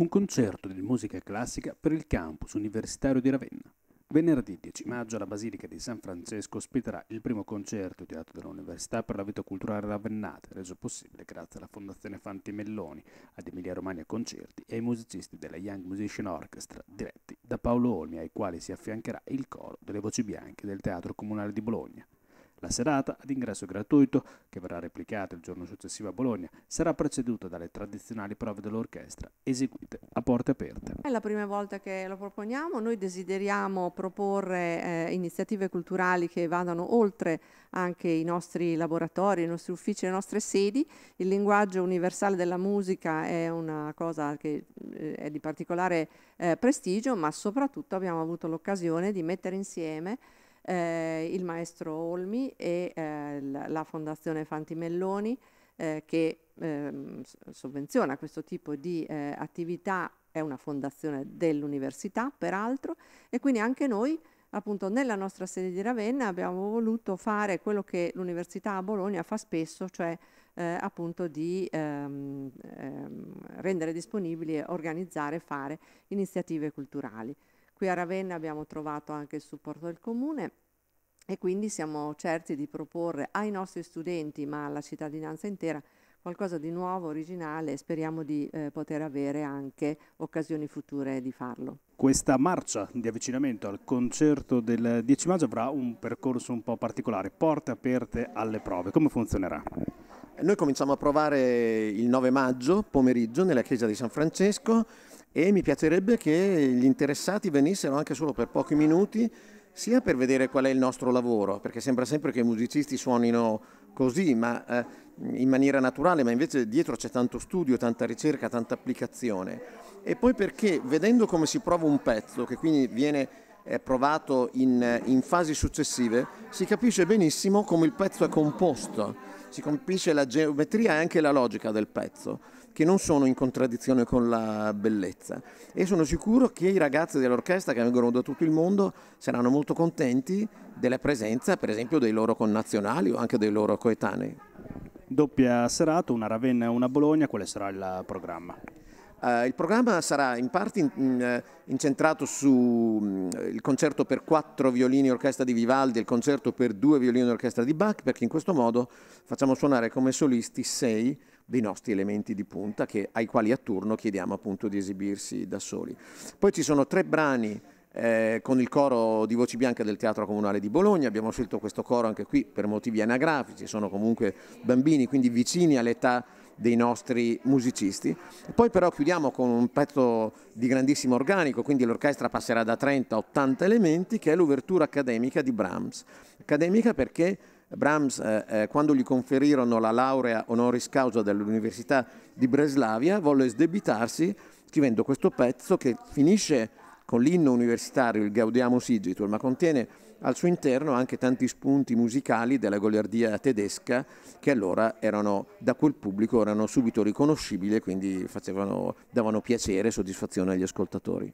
un concerto di musica classica per il campus universitario di Ravenna. Venerdì 10 maggio la Basilica di San Francesco ospiterà il primo concerto teatro dell'Università per la vita culturale ravennata, reso possibile grazie alla Fondazione Fanti Melloni, ad Emilia Romagna Concerti e ai musicisti della Young Musician Orchestra, diretti da Paolo Olmi, ai quali si affiancherà il coro delle voci bianche del Teatro Comunale di Bologna. La serata, ad ingresso gratuito, che verrà replicata il giorno successivo a Bologna, sarà preceduta dalle tradizionali prove dell'orchestra, eseguite a porte aperte. È la prima volta che lo proponiamo, noi desideriamo proporre eh, iniziative culturali che vadano oltre anche i nostri laboratori, i nostri uffici, le nostre sedi. Il linguaggio universale della musica è una cosa che eh, è di particolare eh, prestigio, ma soprattutto abbiamo avuto l'occasione di mettere insieme eh, il maestro Olmi e eh, la Fondazione Fanti Melloni eh, che ehm, sovvenziona questo tipo di eh, attività, è una fondazione dell'università peraltro e quindi anche noi appunto nella nostra sede di Ravenna abbiamo voluto fare quello che l'università a Bologna fa spesso, cioè eh, appunto di ehm, ehm, rendere disponibili, organizzare, fare iniziative culturali. Qui a Ravenna abbiamo trovato anche il supporto del comune e quindi siamo certi di proporre ai nostri studenti, ma alla cittadinanza intera, qualcosa di nuovo, originale e speriamo di eh, poter avere anche occasioni future di farlo. Questa marcia di avvicinamento al concerto del 10 maggio avrà un percorso un po' particolare, porte aperte alle prove, come funzionerà? Noi cominciamo a provare il 9 maggio pomeriggio nella chiesa di San Francesco, e mi piacerebbe che gli interessati venissero anche solo per pochi minuti sia per vedere qual è il nostro lavoro, perché sembra sempre che i musicisti suonino così, ma eh, in maniera naturale, ma invece dietro c'è tanto studio, tanta ricerca, tanta applicazione. E poi perché vedendo come si prova un pezzo, che quindi viene eh, provato in, in fasi successive, si capisce benissimo come il pezzo è composto si capisce la geometria e anche la logica del pezzo, che non sono in contraddizione con la bellezza. E sono sicuro che i ragazzi dell'orchestra che vengono da tutto il mondo saranno molto contenti della presenza, per esempio, dei loro connazionali o anche dei loro coetanei doppia serata, una Ravenna e una Bologna, quale sarà il programma? Eh, il programma sarà in parte in, in, eh, incentrato sul mm, concerto per quattro violini e orchestra di Vivaldi e il concerto per due violini e orchestra di Bach, perché in questo modo facciamo suonare come solisti sei dei nostri elementi di punta che, ai quali a turno chiediamo appunto di esibirsi da soli. Poi ci sono tre brani eh, con il coro di Voci Bianche del Teatro Comunale di Bologna. Abbiamo scelto questo coro anche qui per motivi anagrafici, sono comunque bambini, quindi vicini all'età dei nostri musicisti. Poi però chiudiamo con un pezzo di grandissimo organico, quindi l'orchestra passerà da 30 a 80 elementi, che è l'ouverture accademica di Brahms. Accademica perché Brahms, eh, eh quando gli conferirono la laurea honoris causa dall'Università di Breslavia, volle sdebitarsi scrivendo questo pezzo che finisce con l'inno universitario, il Gaudiamo Sigitur, ma contiene al suo interno anche tanti spunti musicali della goliardia tedesca che allora erano da quel pubblico erano subito riconoscibili e quindi facevano, davano piacere e soddisfazione agli ascoltatori.